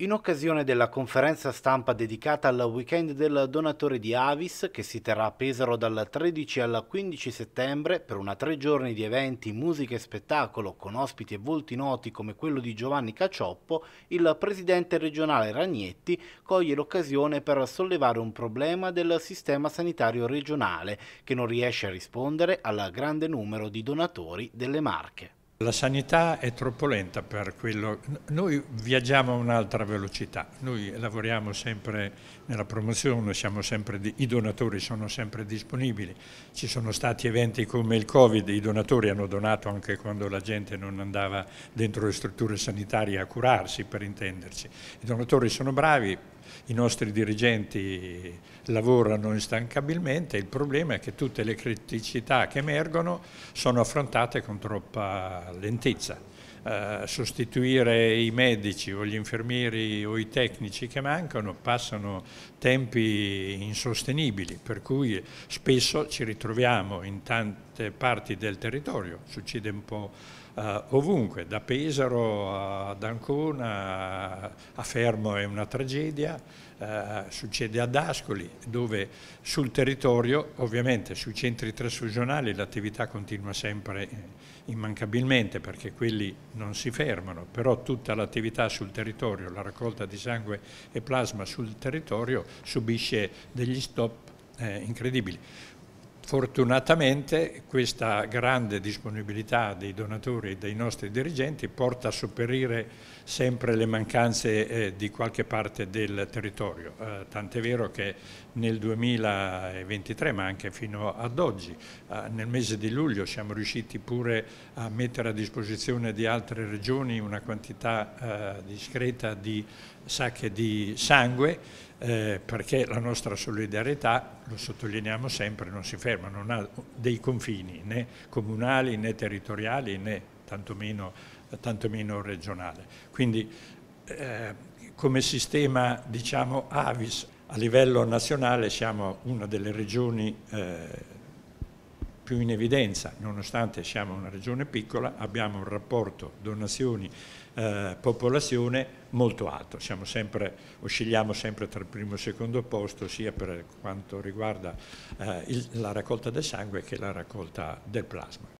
In occasione della conferenza stampa dedicata al weekend del donatore di Avis, che si terrà a Pesaro dal 13 al 15 settembre per una tre giorni di eventi, musica e spettacolo con ospiti e volti noti come quello di Giovanni Cacioppo, il presidente regionale Ragnetti coglie l'occasione per sollevare un problema del sistema sanitario regionale che non riesce a rispondere al grande numero di donatori delle Marche. La sanità è troppo lenta per quello. Noi viaggiamo a un'altra velocità, noi lavoriamo sempre nella promozione, sempre di... i donatori sono sempre disponibili. Ci sono stati eventi come il Covid, i donatori hanno donato anche quando la gente non andava dentro le strutture sanitarie a curarsi, per intenderci. I donatori sono bravi, i nostri dirigenti lavorano instancabilmente, il problema è che tutte le criticità che emergono sono affrontate con troppa lentezza. Eh, sostituire i medici o gli infermieri o i tecnici che mancano passano tempi insostenibili, per cui spesso ci ritroviamo in tante parti del territorio, succede un po' eh, ovunque, da Pesaro ad Ancona, a Fermo è una tragedia, eh, succede ad Ascoli dove sul territorio ovviamente sui centri trasfusionali l'attività continua sempre immancabilmente perché quelli non si fermano, però tutta l'attività sul territorio, la raccolta di sangue e plasma sul territorio subisce degli stop eh, incredibili. Fortunatamente questa grande disponibilità dei donatori e dei nostri dirigenti porta a sopperire sempre le mancanze eh, di qualche parte del territorio, eh, tant'è vero che nel 2023 ma anche fino ad oggi, eh, nel mese di luglio siamo riusciti pure a mettere a disposizione di altre regioni una quantità eh, discreta di sacche di sangue eh, perché la nostra solidarietà, lo sottolineiamo sempre, non si ferma, non ha dei confini né comunali né territoriali né tantomeno, tantomeno regionali. Quindi eh, come sistema diciamo AVIS a livello nazionale siamo una delle regioni eh, più in evidenza, nonostante siamo una regione piccola, abbiamo un rapporto donazioni-popolazione eh, molto alto, sempre, oscilliamo sempre tra il primo e il secondo posto sia per quanto riguarda eh, la raccolta del sangue che la raccolta del plasma.